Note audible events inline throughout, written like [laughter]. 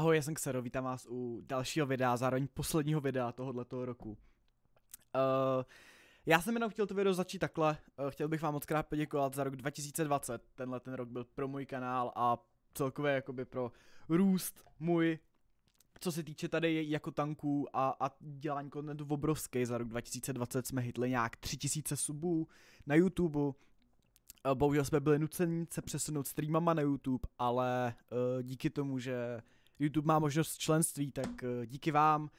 Ahoj, já jsem Xero, vítám vás u dalšího videa, zároveň posledního videa tohoto roku. Uh, já jsem jenom chtěl to video začít takhle, uh, chtěl bych vám moc krát poděkovat za rok 2020, tenhle ten rok byl pro můj kanál a celkově jakoby pro růst můj, co se týče tady jako tanků a, a dělání kontentu obrovský, za rok 2020 jsme hitli nějak 3000 subů na YouTube, eh, Bohužel jsme byli nuceni se přesunout streamama na YouTube, ale uh, díky tomu, že YouTube má možnost členství, tak eh, díky vám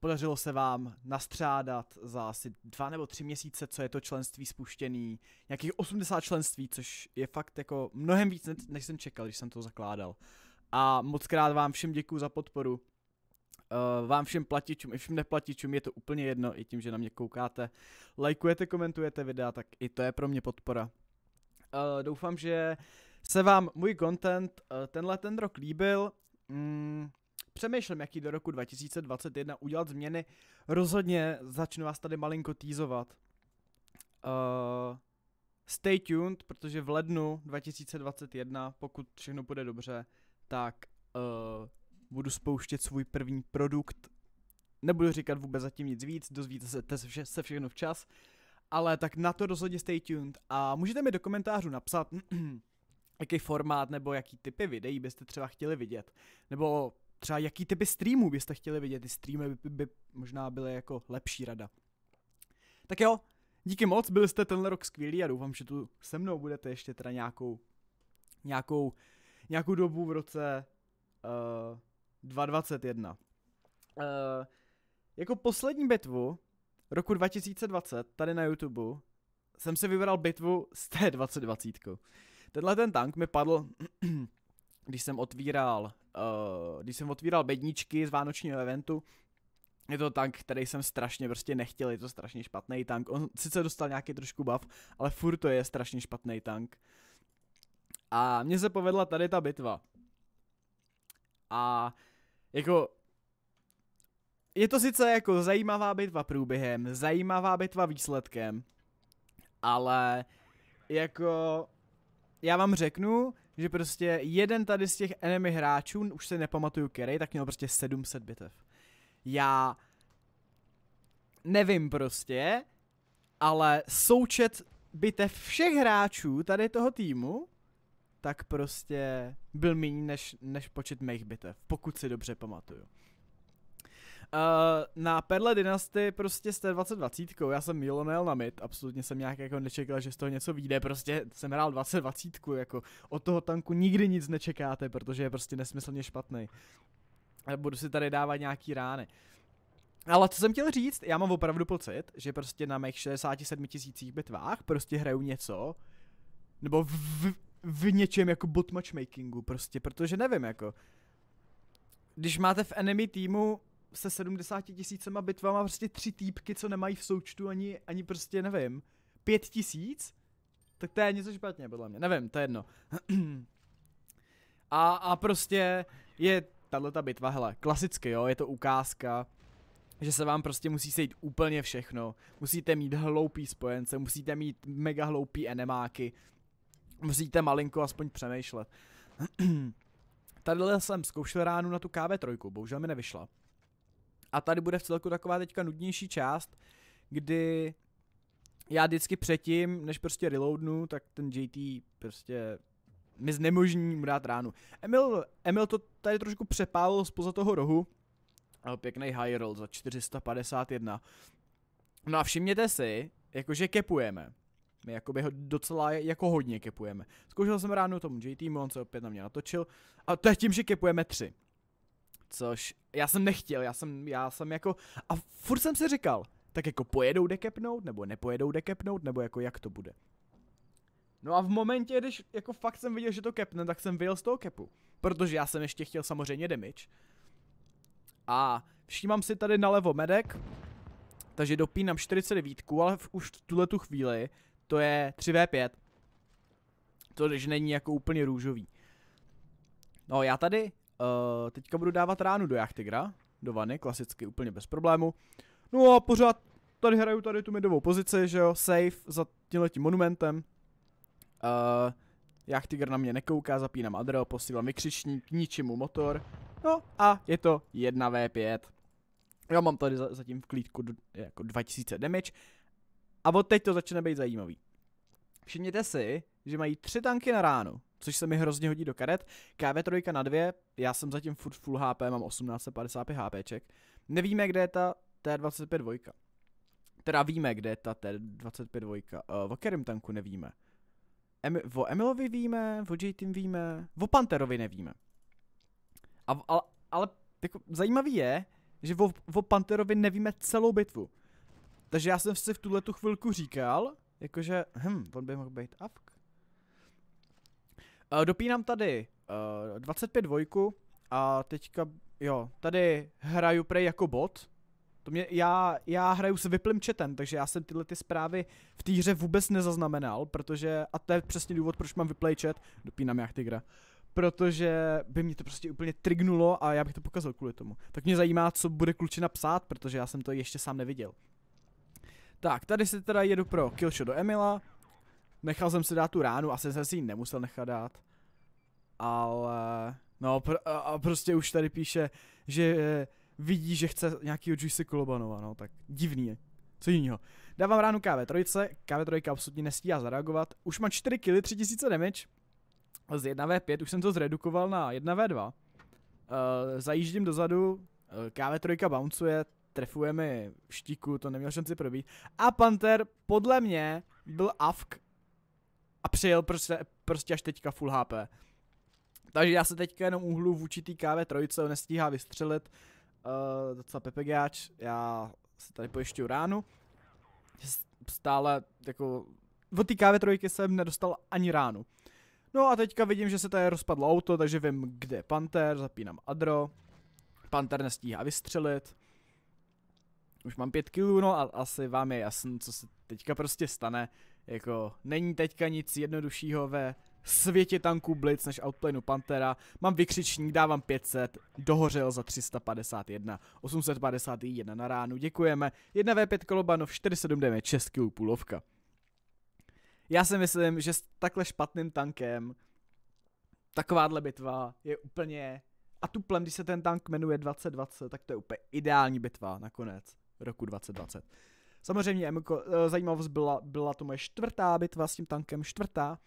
podařilo se vám nastřádat za asi dva nebo tři měsíce, co je to členství spuštěný, nějakých 80 členství, což je fakt jako mnohem víc, než jsem čekal, když jsem to zakládal. A moc krát vám všem děkuji za podporu. Eh, vám všem platičům i všem neplatičům je to úplně jedno, i tím, že na mě koukáte, lajkujete, komentujete videa, tak i to je pro mě podpora. Eh, doufám, že se vám můj content tenhle ten rok líbil mm, přemýšlím, jaký do roku 2021 udělat změny. Rozhodně začnu vás tady malinko týzovat. Uh, stay tuned, protože v lednu 2021, pokud všechno bude dobře, tak uh, budu spouštět svůj první produkt. Nebudu říkat vůbec zatím nic víc, dozvíte se, se, vše, se všechno včas. Ale tak na to rozhodně stay tuned a můžete mi do komentářů napsat, [clears throat] jaký formát nebo jaký typy videí byste třeba chtěli vidět, nebo třeba jaký typy streamů byste chtěli vidět, ty streamy by, by možná byly jako lepší rada. Tak jo, díky moc, byli jste tenhle rok skvělí a doufám, že tu se mnou budete ještě teda nějakou, nějakou, nějakou dobu v roce uh, 2021. Uh, jako poslední bitvu roku 2020 tady na YouTube jsem si vybral bitvu z té 2020. Tenhle ten tank mi padl, [clears throat] když jsem otvíral, uh, když jsem otvíral bedničky z vánočního eventu, je to tank, který jsem strašně prostě nechtěl, je to strašně špatný tank. On sice dostal nějaký trošku buff, ale furt to je strašně špatný tank. A mně se povedla tady ta bitva. A jako je to sice jako zajímavá bitva průběhem, zajímavá bitva výsledkem, ale jako já vám řeknu, že prostě jeden tady z těch enemy hráčů, už se nepamatuju který, tak měl prostě 700 bitev. Já nevím prostě, ale součet bitev všech hráčů tady toho týmu, tak prostě byl méně než, než počet mých bitev, pokud si dobře pamatuju. Eh, na Perle Dynasty prostě jste 2020. Já jsem milonel na mid, absolutně jsem nějak jako nečekal, že z toho něco vyjde, prostě jsem hrál 2020, jako od toho tanku nikdy nic nečekáte, protože je prostě nesmyslně špatný. Budu si tady dávat nějaký rány. Ale co jsem chtěl říct, já mám opravdu pocit, že prostě na mých 67 tisících bitvách prostě hraju něco, nebo v, v, v něčem jako bot matchmakingu prostě, protože nevím jako. Když máte v enemy týmu se 70 tisícema bitvama prostě tři týpky, co nemají v součtu ani, ani prostě, nevím, pět tisíc? Tak to je něco špatně, podle mě. Nevím, to je jedno. [clears throat] a, a prostě je tahle ta bitva, hele, klasicky, jo, je to ukázka, že se vám prostě musí sejít úplně všechno. Musíte mít hloupý spojence, musíte mít mega hloupý enemáky, musíte malinko aspoň přemýšlet. [clears throat] Tady jsem zkoušel ránu na tu KV3, bohužel mi nevyšla. A tady bude v celku taková teďka nudnější část, kdy já vždycky předtím, než prostě reloadnu, tak ten JT prostě mi znemožní mu dát ránu. Emil, Emil to tady trošku přepálil spoza toho rohu, ale pěkný high roll za 451. No a všimněte si, jakože kepujeme. My jakoby ho docela jako hodně kepujeme. Zkoušel jsem ráno tomu JT, on se opět na mě natočil. A to je tím, že kepujeme tři. Což já jsem nechtěl, já jsem, já jsem jako, a furt jsem si říkal, tak jako pojedou dekepnout, nebo nepojedou dekepnout, nebo jako jak to bude. No a v momentě, když jako fakt jsem viděl, že to kepne, tak jsem vyjel z toho kepu. Protože já jsem ještě chtěl samozřejmě damage. A všímám si tady nalevo medek, takže dopínám 49, ale v, už v tuhle tu chvíli to je 3v5. To když není jako úplně růžový. No já tady Uh, teďka budu dávat ránu do Jachtigra, do vany, klasicky, úplně bez problému. No a pořád tady hraju tady tu midovou pozici, že jo, safe za tímhletím monumentem. Uh, eh, Jachtigr na mě nekouká, zapínám adrel, posílám vykřičník, ničím mu motor. No a je to 1v5. Já mám tady za, zatím v klídku jako 2000 damage. A od teď to začne být zajímavý. Všimněte si, že mají tři tanky na ránu, což se mi hrozně hodí do karet. KV3 na dvě, já jsem zatím furt full HP, mám 1855 HPček. Nevíme, kde je ta T25 dvojka. Teda víme, kde je ta T25 dvojka. Uh, o kterém tanku nevíme. Em- o Emilovi víme, o JTim víme, o Panterovi nevíme. A, ale, ale jako zajímavý je, že o, o Panterovi nevíme celou bitvu. Takže já jsem si v tuhle tu chvilku říkal, jakože, hm, on by mohl být AFK. Uh, dopínám tady uh, eh, 25 dvojku a teďka, jo, tady hraju prej jako bot. To mě, já, já hraju s vyplým chatem, takže já jsem tyhle ty zprávy v té hře vůbec nezaznamenal, protože, a to je přesně důvod, proč mám vyplej chat, dopínám jak tygra, protože by mě to prostě úplně trignulo a já bych to pokazal kvůli tomu. Tak mě zajímá, co bude klučina psát, protože já jsem to ještě sám neviděl. Tak, tady si teda jedu pro killshot do Emila, nechal jsem si dát tu ránu, asi jsem si ji nemusel nechat dát. Ale, no pr- a prostě už tady píše, že eh, vidí, že chce nějakýho Juicy Kolobanova, no tak divný je. Co jiného. Dávám ránu KV3, KV3 absolutně nestíhá zareagovat. Už má 4 kg, 3000 damage. Z 1v5 už jsem to zredukoval na 1v2. Uh, eh, zajíždím dozadu, eh, KV3 bouncuje, trefuje mi štíku, to neměl šanci probít. A Panther podle mě byl AFK a přijel prostě, prostě až teďka full HP. Takže já se teďka jenom uhlu vůči určitý KV3, nestíhá vystřelit. Uh, docela pepegáč, já se tady pojišťuju ránu. Stále jako... Od té KV3 jsem nedostal ani ránu. No a teďka vidím, že se tady rozpadlo auto, takže vím, kde je Panther, zapínám Adro. Panther nestíhá vystřelit. Už mám pět kilů, no a asi vám je jasný, co se teďka prostě stane. Jako, není teďka nic jednoduššího ve světě tanků Blitz než outplanu Pantera. Mám vykřičník, dávám 500, dohořel za 351, 851 na ránu, děkujeme. 1v5 kolobanov, 47 damage, 6 kg půlovka. Já si myslím, že s takhle špatným tankem takováhle bitva je úplně... A tu plem, když se ten tank jmenuje 2020, tak to je úplně ideální bitva nakonec roku 2020. Samozřejmě MK, eh, zajímavost byla, byla to moje čtvrtá bitva s tím tankem, čtvrtá.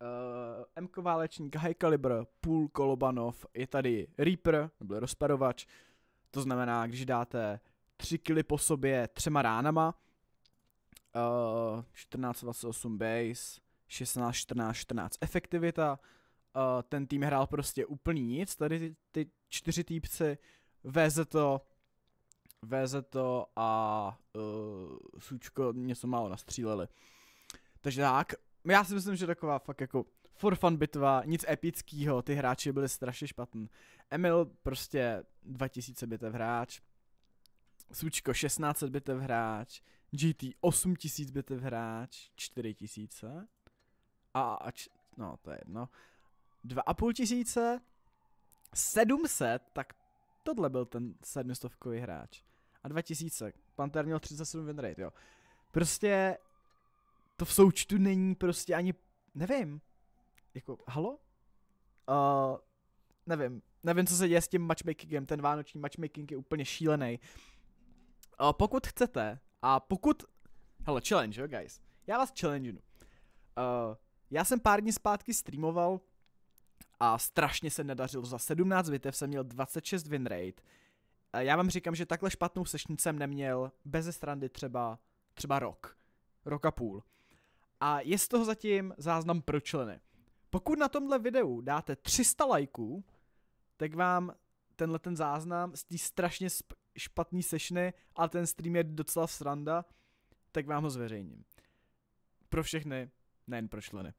Uh, eh, MK válečník High Calibre, půl Kolobanov, je tady Reaper, nebo rozparovač, to znamená, když dáte tři kily po sobě třema ránama, uh, eh, 1428 base, 16, 14, 14 efektivita, uh, ten tým hrál prostě úplně nic, tady ty, ty čtyři týpci, VZ to VZ to a uh, Sučko něco málo nastříleli. Takže tak, já si myslím, že taková fakt jako for fun bitva, nic epického, ty hráči byli strašně špatný. Emil prostě 2000 bitev hráč, Sučko 1600 bitev hráč, GT 8000 bitev hráč, 4000 a, a č- no to je jedno, 2500, 700, tak tohle byl ten sedmistovkový hráč a 2000. Panther měl 37 winrate, jo. Prostě to v součtu není prostě ani, nevím, jako, halo? Uh, nevím, nevím, co se děje s tím matchmakingem, ten vánoční matchmaking je úplně šílený. Uh, pokud chcete, a pokud, hello, challenge, jo, guys, já vás challenge. Uh, já jsem pár dní zpátky streamoval a strašně se nedařilo. Za 17 bitev jsem měl 26 winrate Eh, já vám říkám, že takhle špatnou sešnici jsem neměl bez strany třeba, třeba rok, rok a půl. A je z toho zatím záznam pro členy. Pokud na tomhle videu dáte 300 lajků, tak vám tenhle ten záznam z té strašně špatný sešny, a ten stream je docela sranda, tak vám ho zveřejním. Pro všechny, nejen pro členy.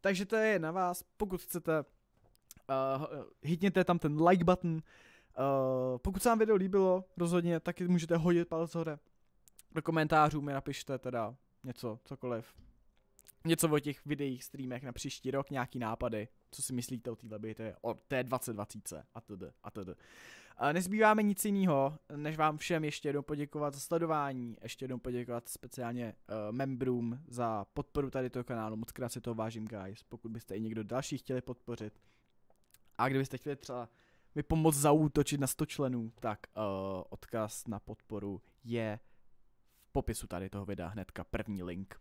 Takže to je na vás, pokud chcete, uh, hitněte tam ten like button, Eh, pokud se vám video líbilo, rozhodně taky můžete hodit palec hore. Do komentářů mi napište teda něco, cokoliv. Něco o těch videích, streamech na příští rok, nějaký nápady, co si myslíte o téhle bitvě, o té 2020 a td. a td. Uh, nezbýváme nic jiného, než vám všem ještě jednou poděkovat za sledování, ještě jednou poděkovat speciálně uh, membrům za podporu tady toho kanálu, moc krát si to vážím guys, pokud byste i někdo další chtěli podpořit, a kdybyste chtěli třeba mi pomoct zaútočit na 100 členů, tak uh, odkaz na podporu je v popisu tady toho videa hnedka první link.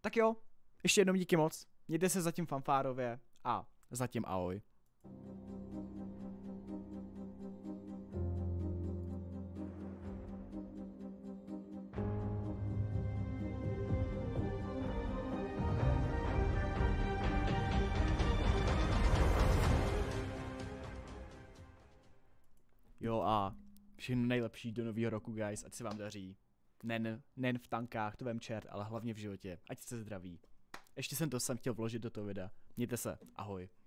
Tak jo, ještě jednou díky moc, mějte se zatím fanfárově a zatím ahoj. thank you Jo a všechno nejlepší do nového roku, guys, ať se vám daří. Nen, nen v tankách, to vem čert, ale hlavně v životě. Ať jste zdraví. Ještě jsem to sem chtěl vložit do toho videa. Mějte se, ahoj.